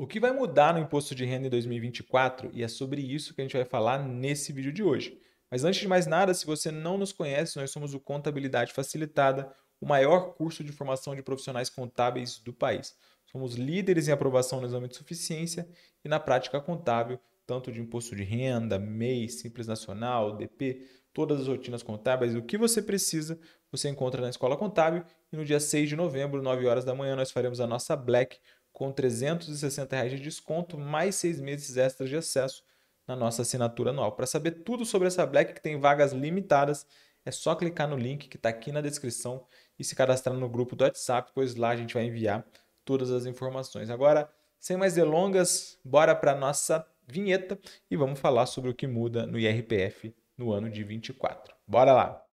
O que vai mudar no imposto de renda em 2024? E é sobre isso que a gente vai falar nesse vídeo de hoje. Mas antes de mais nada, se você não nos conhece, nós somos o Contabilidade Facilitada, o maior curso de formação de profissionais contábeis do país. Somos líderes em aprovação no exame de suficiência e na prática contábil, tanto de imposto de renda, MEI, Simples Nacional, DP, todas as rotinas contábeis, o que você precisa, você encontra na Escola Contábil. E no dia 6 de novembro, 9 horas da manhã, nós faremos a nossa Black com 360 reais de desconto, mais seis meses extras de acesso na nossa assinatura anual. Para saber tudo sobre essa Black, que tem vagas limitadas, é só clicar no link que está aqui na descrição e se cadastrar no grupo do WhatsApp, pois lá a gente vai enviar todas as informações. Agora, sem mais delongas, bora para nossa vinheta e vamos falar sobre o que muda no IRPF no ano de 24. Bora lá!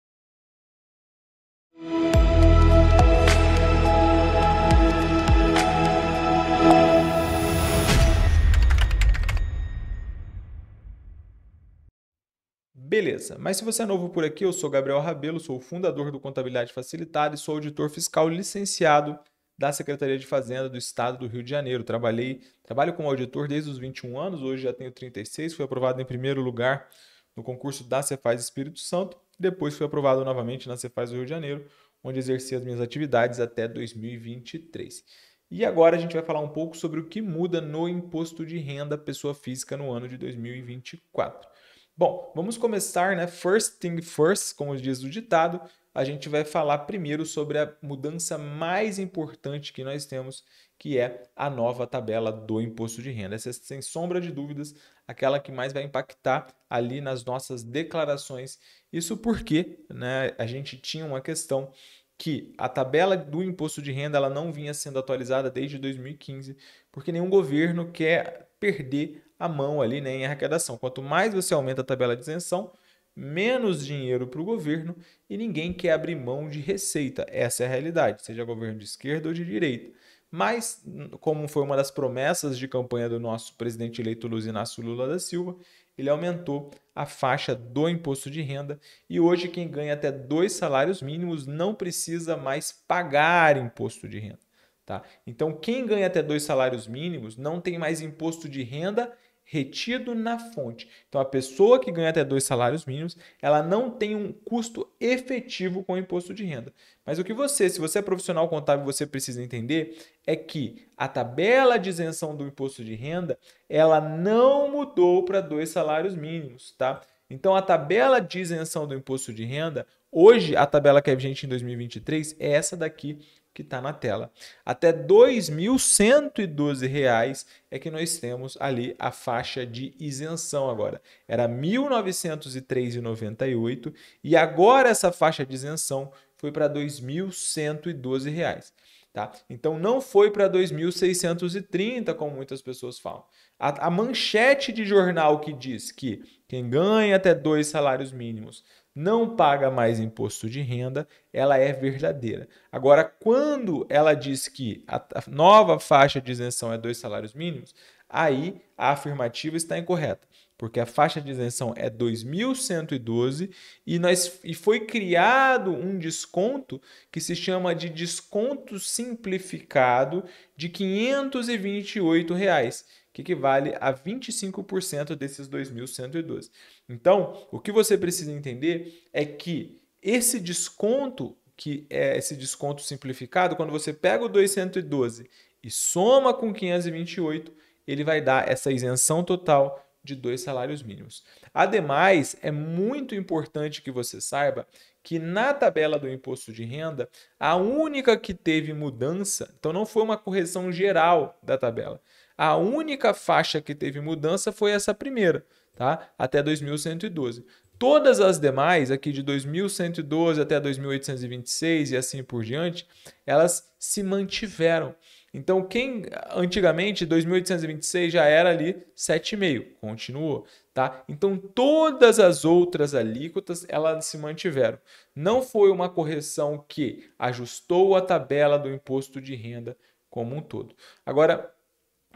Beleza, mas se você é novo por aqui, eu sou Gabriel Rabelo, sou o fundador do Contabilidade Facilitada e sou auditor fiscal licenciado da Secretaria de Fazenda do Estado do Rio de Janeiro. Trabalhei, trabalho como auditor desde os 21 anos, hoje já tenho 36, fui aprovado em primeiro lugar no concurso da Cefaz Espírito Santo, depois fui aprovado novamente na Cefaz do Rio de Janeiro, onde exerci as minhas atividades até 2023. E agora a gente vai falar um pouco sobre o que muda no imposto de renda pessoa física no ano de 2024. Bom, vamos começar, né? First thing first, como diz o ditado, a gente vai falar primeiro sobre a mudança mais importante que nós temos, que é a nova tabela do imposto de renda. Essa é, sem sombra de dúvidas, aquela que mais vai impactar ali nas nossas declarações. Isso porque né, a gente tinha uma questão que a tabela do imposto de renda ela não vinha sendo atualizada desde 2015, porque nenhum governo quer perder a mão ali né, em arrecadação. Quanto mais você aumenta a tabela de isenção, menos dinheiro para o governo e ninguém quer abrir mão de receita. Essa é a realidade, seja governo de esquerda ou de direita. Mas, como foi uma das promessas de campanha do nosso presidente eleito Luiz Inácio Lula da Silva, ele aumentou a faixa do imposto de renda e hoje quem ganha até dois salários mínimos não precisa mais pagar imposto de renda. Tá? Então, quem ganha até dois salários mínimos não tem mais imposto de renda retido na fonte. Então, a pessoa que ganha até dois salários mínimos, ela não tem um custo efetivo com o imposto de renda. Mas o que você, se você é profissional contábil, você precisa entender é que a tabela de isenção do imposto de renda, ela não mudou para dois salários mínimos, tá? Então, a tabela de isenção do imposto de renda, hoje, a tabela que é vigente em 2023 é essa daqui que está na tela. Até R$ 2.112 é que nós temos ali a faixa de isenção agora. Era R$ 1.903,98 e agora essa faixa de isenção foi para R$ 2.112. Tá? Então não foi para 2.630, como muitas pessoas falam. A, a manchete de jornal que diz que quem ganha até dois salários mínimos não paga mais imposto de renda, ela é verdadeira. Agora, quando ela diz que a nova faixa de isenção é dois salários mínimos, aí a afirmativa está incorreta porque a faixa de isenção é 2.112 e, nós, e foi criado um desconto que se chama de desconto simplificado de R$ 528, reais, que equivale a 25% desses 2.112. Então, o que você precisa entender é que esse desconto, que é esse desconto simplificado, quando você pega o 212 e soma com 528, ele vai dar essa isenção total de dois salários mínimos. Ademais, é muito importante que você saiba que na tabela do imposto de renda, a única que teve mudança, então não foi uma correção geral da tabela, a única faixa que teve mudança foi essa primeira, tá? Até 2112. Todas as demais, aqui de 2112 até 2826 e assim por diante, elas se mantiveram. Então, quem antigamente 2826 já era ali 7,5, continuou, tá? Então, todas as outras alíquotas elas se mantiveram. Não foi uma correção que ajustou a tabela do imposto de renda como um todo. Agora,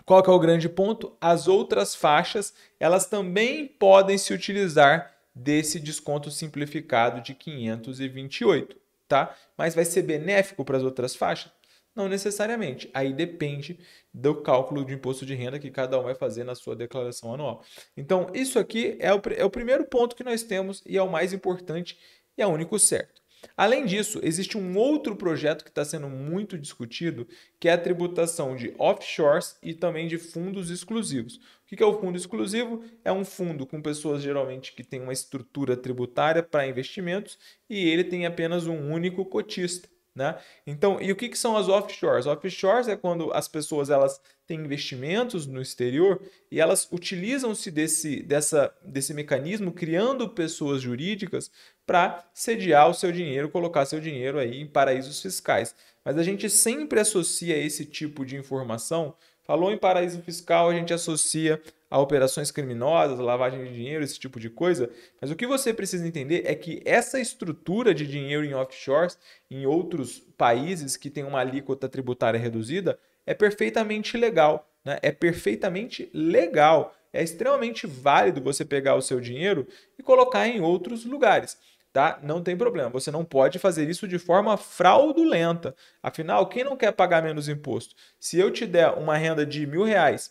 qual que é o grande ponto? As outras faixas, elas também podem se utilizar desse desconto simplificado de 528, tá? Mas vai ser benéfico para as outras faixas? Não necessariamente. Aí depende do cálculo de imposto de renda que cada um vai fazer na sua declaração anual. Então, isso aqui é o, é o primeiro ponto que nós temos e é o mais importante e é o único certo. Além disso, existe um outro projeto que está sendo muito discutido, que é a tributação de offshores e também de fundos exclusivos. O que é o fundo exclusivo? É um fundo com pessoas geralmente que têm uma estrutura tributária para investimentos e ele tem apenas um único cotista. Né? Então, e o que, que são as offshores? Offshores é quando as pessoas elas têm investimentos no exterior e elas utilizam-se desse, dessa, desse mecanismo, criando pessoas jurídicas para sediar o seu dinheiro, colocar seu dinheiro aí em paraísos fiscais. Mas a gente sempre associa esse tipo de informação Falou em paraíso fiscal, a gente associa a operações criminosas, lavagem de dinheiro, esse tipo de coisa. Mas o que você precisa entender é que essa estrutura de dinheiro em offshores, em outros países que tem uma alíquota tributária reduzida, é perfeitamente legal. Né? É perfeitamente legal. É extremamente válido você pegar o seu dinheiro e colocar em outros lugares tá? Não tem problema. Você não pode fazer isso de forma fraudulenta. Afinal, quem não quer pagar menos imposto? Se eu te der uma renda de mil reais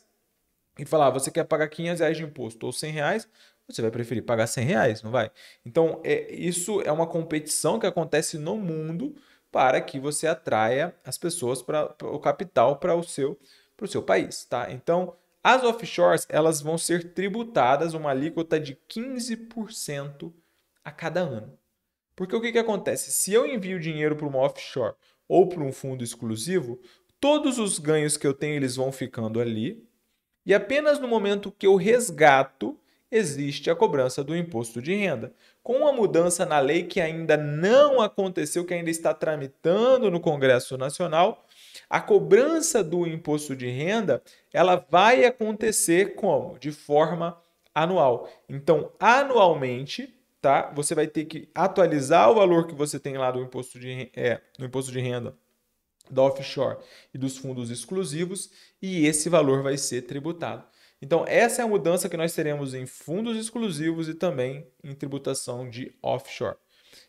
e falar, ah, você quer pagar 500 reais de imposto ou 100 reais, você vai preferir pagar 100 reais, não vai? Então, é, isso é uma competição que acontece no mundo para que você atraia as pessoas para o capital para o seu para o seu país, tá? Então, as offshores, elas vão ser tributadas uma alíquota de 15% a cada ano. Porque o que, que acontece? Se eu envio dinheiro para uma offshore ou para um fundo exclusivo, todos os ganhos que eu tenho eles vão ficando ali e apenas no momento que eu resgato existe a cobrança do imposto de renda. Com uma mudança na lei que ainda não aconteceu, que ainda está tramitando no Congresso Nacional, a cobrança do imposto de renda, ela vai acontecer como? De forma anual. Então, anualmente, tá? Você vai ter que atualizar o valor que você tem lá do imposto de, é, no imposto de renda da offshore e dos fundos exclusivos, e esse valor vai ser tributado. Então, essa é a mudança que nós teremos em fundos exclusivos e também em tributação de offshore.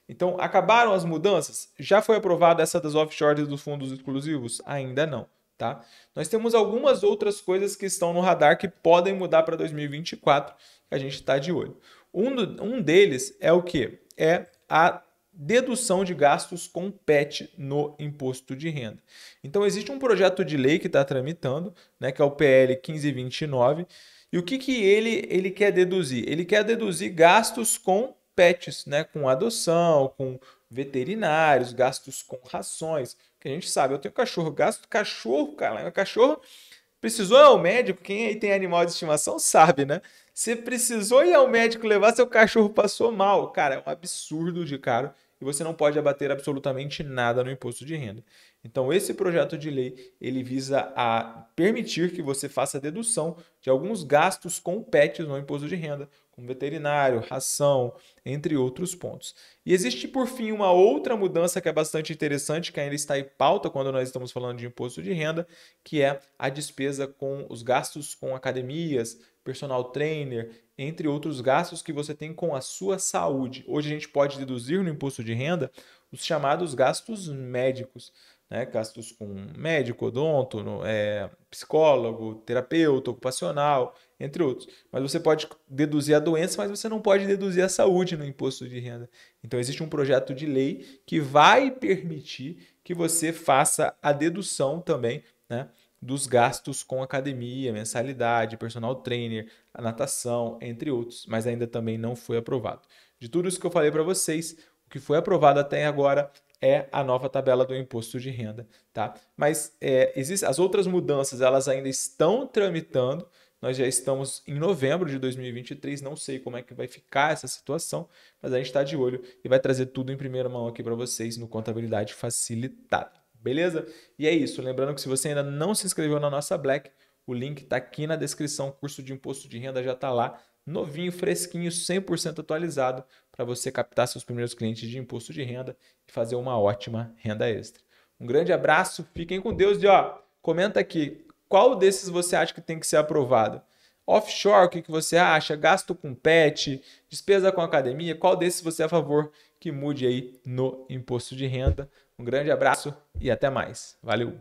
Então, acabaram as mudanças? Já foi aprovada essa das offshores e dos fundos exclusivos? Ainda não, tá? Nós temos algumas outras coisas que estão no radar que podem mudar para 2024, que a gente está de olho. Um, do, um deles é o que? É a dedução de gastos com PET no imposto de renda. Então, existe um projeto de lei que está tramitando, né, que é o PL 1529, e o que, que ele, ele quer deduzir? Ele quer deduzir gastos com PETs, né, com adoção, com veterinários, gastos com rações, que a gente sabe, eu tenho cachorro, gasto cachorro, cara, cachorro precisou é o médico, quem aí tem animal de estimação sabe, né? Você precisou ir ao médico levar seu cachorro passou mal. Cara, é um absurdo de caro e você não pode abater absolutamente nada no imposto de renda. Então, esse projeto de lei, ele visa a permitir que você faça dedução de alguns gastos com pets no imposto de renda, como veterinário, ração, entre outros pontos. E existe, por fim, uma outra mudança que é bastante interessante, que ainda está em pauta quando nós estamos falando de imposto de renda, que é a despesa com os gastos com academias, personal trainer, entre outros gastos que você tem com a sua saúde. Hoje a gente pode deduzir no imposto de renda os chamados gastos médicos. Né, gastos com médico, odonto, é, psicólogo, terapeuta, ocupacional, entre outros. Mas você pode deduzir a doença, mas você não pode deduzir a saúde no imposto de renda. Então existe um projeto de lei que vai permitir que você faça a dedução também, né, dos gastos com academia, mensalidade, personal trainer, a natação, entre outros, mas ainda também não foi aprovado. De tudo isso que eu falei para vocês, o que foi aprovado até agora é a nova tabela do imposto de renda, tá? Mas é, existe, as outras mudanças, elas ainda estão tramitando. Nós já estamos em novembro de 2023, não sei como é que vai ficar essa situação, mas a gente está de olho e vai trazer tudo em primeira mão aqui para vocês no Contabilidade Facilitada. Beleza? E é isso. Lembrando que se você ainda não se inscreveu na nossa Black, o link está aqui na descrição. O curso de imposto de renda já está lá, novinho, fresquinho, 100% atualizado, para você captar seus primeiros clientes de imposto de renda e fazer uma ótima renda extra. Um grande abraço, fiquem com Deus e ó, comenta aqui qual desses você acha que tem que ser aprovado. Offshore, o que, que você acha? Gasto com pet, despesa com academia, qual desses você é a favor que mude aí no imposto de renda? Um grande abraço e até mais. Valeu!